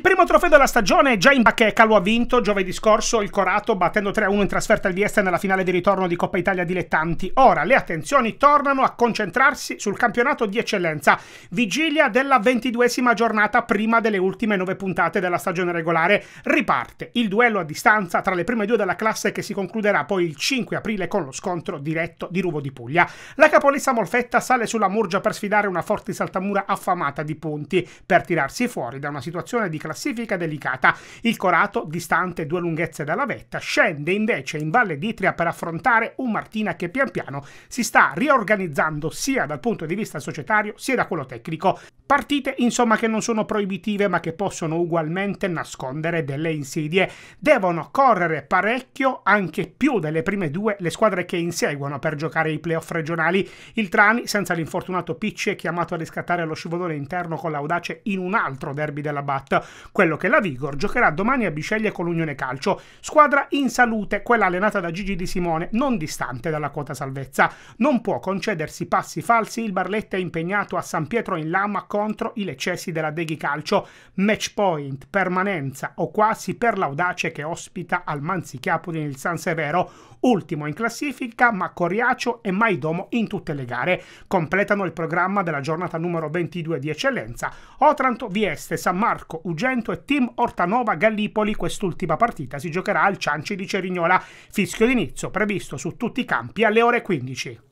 Il primo trofeo della stagione è già in bacheca, lo ha vinto giovedì scorso il Corato battendo 3-1 in trasferta al Vieste nella finale di ritorno di Coppa Italia Dilettanti. Ora le attenzioni tornano a concentrarsi sul campionato di eccellenza, vigilia della ventiduesima giornata prima delle ultime nove puntate della stagione regolare. Riparte il duello a distanza tra le prime due della classe che si concluderà poi il 5 aprile con lo scontro diretto di Ruvo di Puglia. La capolista Molfetta sale sulla Murgia per sfidare una forte saltamura affamata di punti per tirarsi fuori da una situazione di classifica delicata. Il Corato, distante due lunghezze dalla vetta, scende invece in Valle d'Itria per affrontare un Martina che pian piano si sta riorganizzando sia dal punto di vista societario sia da quello tecnico. Partite insomma che non sono proibitive ma che possono ugualmente nascondere delle insidie. Devono correre parecchio, anche più delle prime due, le squadre che inseguono per giocare i playoff regionali. Il Trani, senza l'infortunato Picci, è chiamato a riscattare lo scivolone interno con l'audace in un altro derby della BAT quello che la Vigor giocherà domani a Biceglie con l'Unione Calcio, squadra in salute, quella allenata da Gigi Di Simone, non distante dalla quota salvezza. Non può concedersi passi falsi, il Barletta è impegnato a San Pietro in Lama contro i leccesi della Deghi Calcio, match point, permanenza o quasi per l'audace che ospita al Manzichiapo nel San Severo, ultimo in classifica ma Coriacio e Maidomo in tutte le gare. Completano il programma della giornata numero 22 di eccellenza Otranto, Vieste, San Marco, Udinese Agrigento e Team Ortanova Gallipoli. Quest'ultima partita si giocherà al Cianci di Cerignola. Fischio d'inizio previsto su tutti i campi alle ore 15.